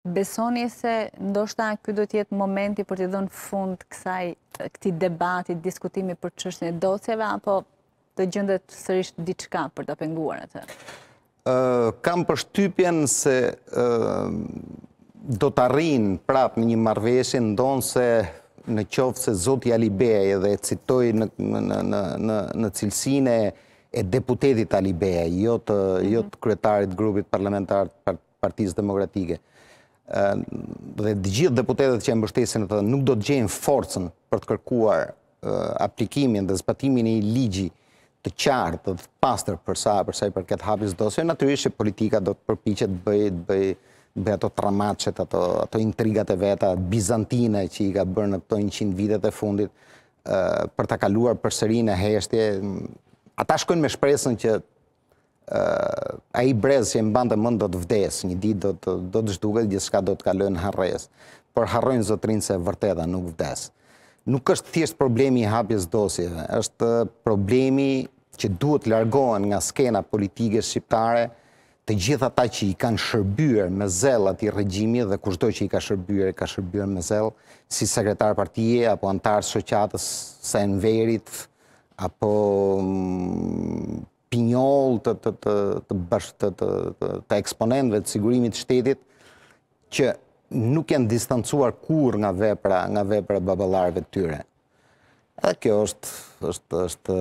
Besoni se ndoshta këtë do tjetë momenti për të dhënë fund kësaj këti debatit, diskutimi për qështën e doceve, apo të gjëndet sërish diçka për të penguar e të? Kam përshtypjen se do të arrinë prapë një marveshin, ndonë se në qovë se Zotë Jalibej edhe citoj në cilsine e deputetit Ali Bej, jo të jo mhm. kretarit grupit parlamentarët partizë demokratike dhe gjithë deputetet që e mbështesin të nuk do të gjenë forcen për të kërkuar aplikimin dhe zbatimin e i ligji të qartë dhe të pastër përsa përsa i përket hapis dosje, natyrisht që politika do të përpichet bëjt, bëjt, bëjt ato tramacet, ato intrigat e veta, Bizantina që i ka bërë në këto 100 qinë vitet e fundit për të kaluar përserin e heshtje. Ata shkojnë me shpresën që aji brez që e mba mund do të vdes, një dit do të zhduke, gjithë shka do të kalojnë harrez, për harrojnë zotrinë se vërteda nuk vdes. Nuk është thjesht problemi i hapjes dosjeve, është problemi që duhet largohen nga skena politike shqiptare të gjitha ta që i kanë shërbyrë me zell ati regjimi dhe kushto që i ka shërbyrë, ka shërbyrë me zell, si sekretar partije, apo antarës shëqatës, sa enverit, apo mm, pinjol të, të, të, të, të eksponentve të sigurimit shtetit, që nuk janë distancuar kur nga vepra, nga babalarve të tyre. Edhe kjo është, është, është,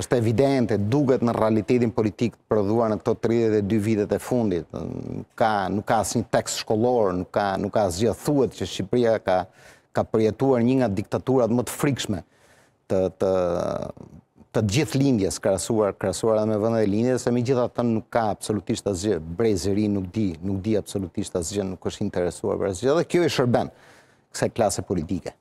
është evidente, duket në realitetin politik të përduar në këto 32 vitet e fundit. Ka, nuk ka asë një tekst shkollor, nuk ka, nuk ka asë thuet që Shqipëria ka, ka përjetuar një nga diktaturat më të frikshme të, të, të gjithë lindjes krasuar, krasuar dhe me vëndet e lindjes, se mi gjitha të nuk ka absolutisht asgjë, brezëri nuk di, nuk di absolutisht asgjë, nuk është interesuar brezëri, dhe kjo i shërben kësaj klase politike.